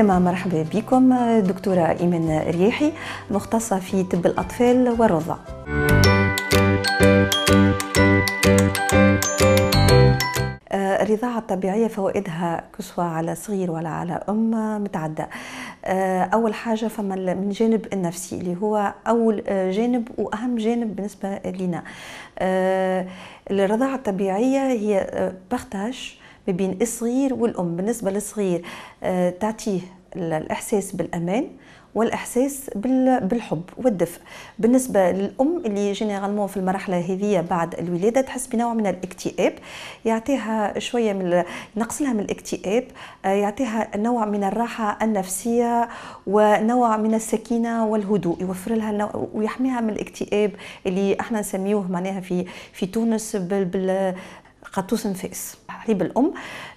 السلامة مرحبا بكم دكتورة إيمان رياحي مختصة في طب الأطفال والرضع آه، الرضاعة الطبيعية فوائدها كسوة على صغير ولا على أم متعدة آه، أول حاجة فما من جانب النفسي اللي هو أول آه، جانب وأهم جانب بالنسبة لنا الرضاعة الطبيعية هي بختاش ما بين الصغير والام بالنسبه للصغير آه، تعطيه الاحساس بالامان والاحساس بالحب والدفء بالنسبه للام اللي جينيرالمون في المرحله هذه بعد الولاده تحس بنوع من الاكتئاب يعطيها شويه من نقص لها من الاكتئاب آه، يعطيها نوع من الراحه النفسيه ونوع من السكينه والهدوء يوفر لها ويحميها من الاكتئاب اللي احنا نسميوه معناها في في تونس بال قطوس نفاس حليب الام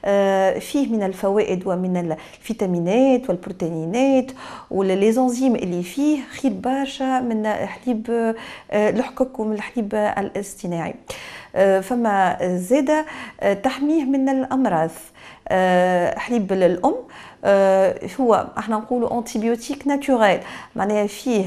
آه، فيه من الفوائد ومن الفيتامينات والبروتينات والليزونزيم اللي فيه خير برشا من حليب الحكك آه، ومن الحليب الاصطناعي آه، فما زادة آه، تحميه من الأمراض آه، حليب الأم هو احنا نقولوا انتيبيوتيك ناتوريل معناها فيه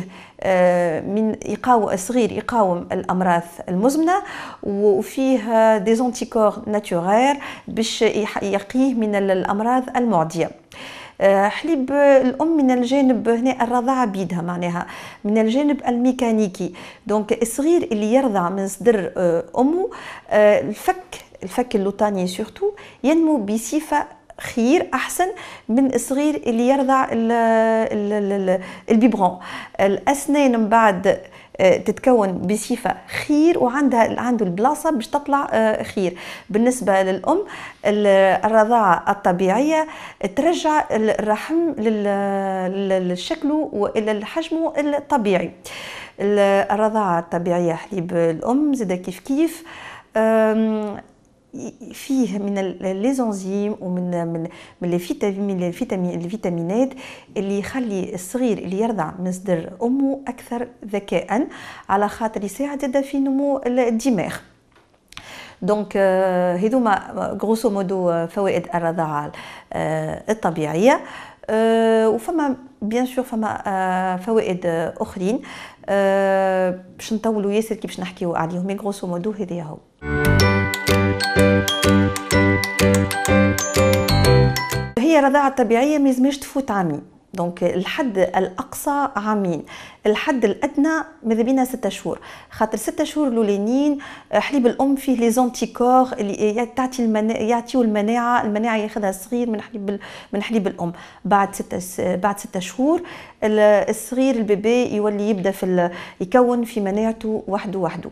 من يقاوم صغير يقاوم الامراض المزمنه وفيه زونتيكور ناتوريل باش يقيه من الامراض المعديه آه، حليب الام من الجانب هنا الرضاعه بيدها معناها من الجانب الميكانيكي دونك الصغير اللي يرضع من صدر آه، امه آه، الفك الفك اللوطاني سورتو ينمو بصفه خير احسن من الصغير اللي يرضع البيبرون الاسنان من بعد تتكون بصفه خير وعندها عنده البلاصه باش تطلع آه، خير بالنسبه للام الرضاعه الطبيعيه ترجع الرحم للشكل والى الحجم الطبيعي الرضاعه الطبيعيه حليب الام زاد كيف كيف فيه من ليزونزيم ومن من من الفيتامين الفيتامين الفيتامينات اللي يخلي الصغير اللي يرضع من صدر امه اكثر ذكاء على خاطر يساعد في نمو الدماغ دونك آه، هذوما غروسو مودو آه، فوائد الرضاعه آه، الطبيعيه وفما بيان سور فما فوائد اخرين باش نطولوا ياسر كي باش نحكيو عليهم غروسو مودو هذا هو هي الرضاعة الطبيعية ما تفوت عامين دونك الحد الاقصى عامين الحد الادنى ماذا بينا ستة شهور خاطر ستة شهور لولينين آه، حليب الام فيه لي زونتيكور اللي تعطي المناعة يعطيو المناعه المناعه ياخذها صغير من حليب من حليب الام بعد ستة بعد ستة شهور الصغير البيبي يولي يبدا في يكون في مناعته وحده وحده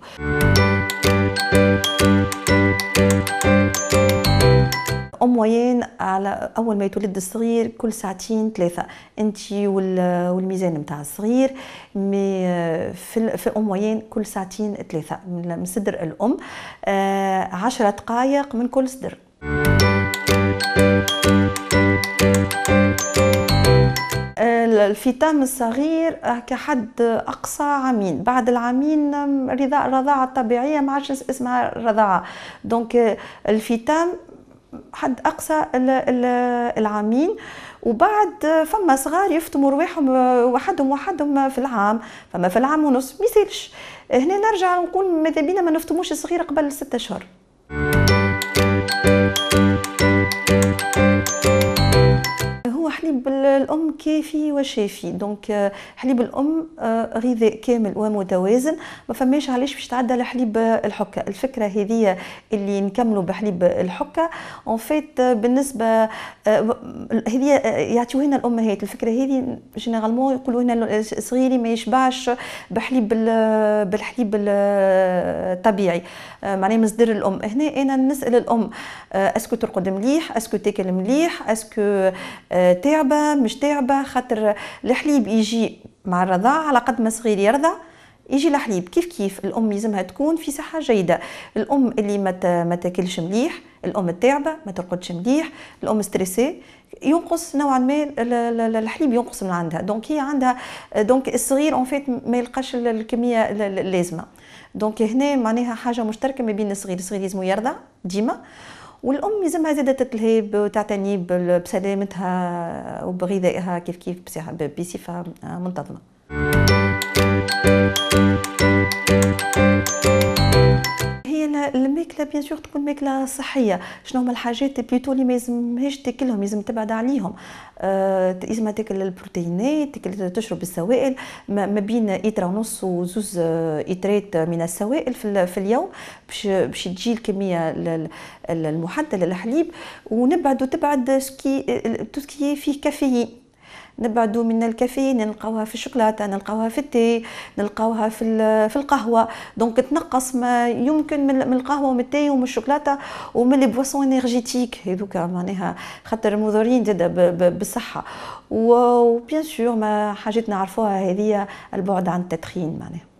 موين على اول ما يتولد الصغير كل ساعتين ثلاثه انت والميزان نتاع الصغير مي euh, في, في موين كل ساعتين ثلاثه من صدر الام آه، عشرة دقائق من كل صدر الفيتام الصغير آه، كحد اقصى عامين بعد العامين رضاعه الرضاعه الطبيعيه ما عادش اسمها رضاعه دونك آه، الفيتام حد اقصى العامين وبعد فما صغار يفتموا رواحهم آه، وحدهم وحدهم في العام فما في العام ونص ما هنا نرجع نقول ماذا بينا ما نفتموش الصغير قبل ستة اشهر كافي وشافي دونك آه، حليب الام آه، غذاء كامل ومتوازن ما فماش علاش باش تعدى لحليب الحكه الفكره هذه اللي نكملوا بحليب الحكه اون آه، فيت بالنسبه هذه هنا الامهات الفكره هذه جينيرالمون يقولوا هنا صغيري ما يشبعش بحليب بالحليب الطبيعي معناه مصدر الام هنا انا نسال الام اسكو ترقد مليح اسكو تاكل مليح اسكو تعبه مش تعبه الرطوبه خاطر الحليب يجي مع الرضاعه على قد ما صغير يرضع يجي الحليب كيف كيف الام يلزمها تكون في صحه جيده الام اللي ما ما تاكلش مليح الام التاعبه ما ترقدش مليح الام ستريسي ينقص نوعا ما الحليب ينقص من عندها دونك هي عندها دونك الصغير اون فيت ما يلقاش الكميه اللازمه دونك هنا معناها حاجه مشتركه ما بين الصغير الصغير لازم يرضع ديما والام يلزمها زادة تلهي وتعتني بسلامتها وبغذائها كيف كيف بصفه منتظمه الماكله بيان سور تكون ماكله صحيه شنو هما الحاجات بلوتو اللي ما يلزمهاش تاكلهم لازم تبعد عليهم آه لازم تاكل البروتينات تاكل تشرب السوائل ما, بين ايترا ونص وزوز ايترات من السوائل في, في اليوم باش باش تجي الكميه المحدده للحليب ونبعد وتبعد سكي تو سكي فيه كافيين نبعدوا من الكافيين نلقاوها في الشوكولاته نلقاوها في التي نلقاوها في في القهوه دونك تنقص ما يمكن من القهوه ومن التي ومن الشوكولاته ومن لي بواسون انرجيتيك هذوك معناها خاطر مضرين جدا بالصحه وبيان سور ما حاجات نعرفوها هذه البعد عن التدخين معناها